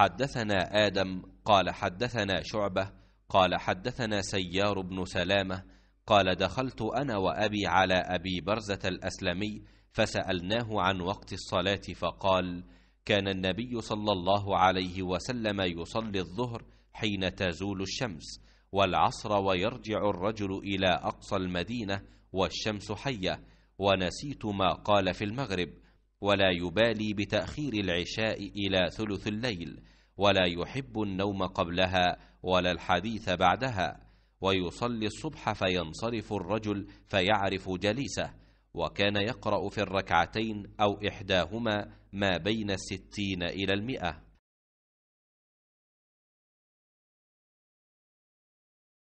حدثنا آدم قال حدثنا شعبة قال حدثنا سيار بن سلامة قال دخلت أنا وأبي على أبي برزة الأسلمي فسألناه عن وقت الصلاة فقال كان النبي صلى الله عليه وسلم يصلي الظهر حين تزول الشمس والعصر ويرجع الرجل إلى أقصى المدينة والشمس حية ونسيت ما قال في المغرب ولا يبالي بتاخير العشاء الى ثلث الليل ولا يحب النوم قبلها ولا الحديث بعدها ويصلي الصبح فينصرف الرجل فيعرف جليسه وكان يقرا في الركعتين او احداهما ما بين الستين الى المئه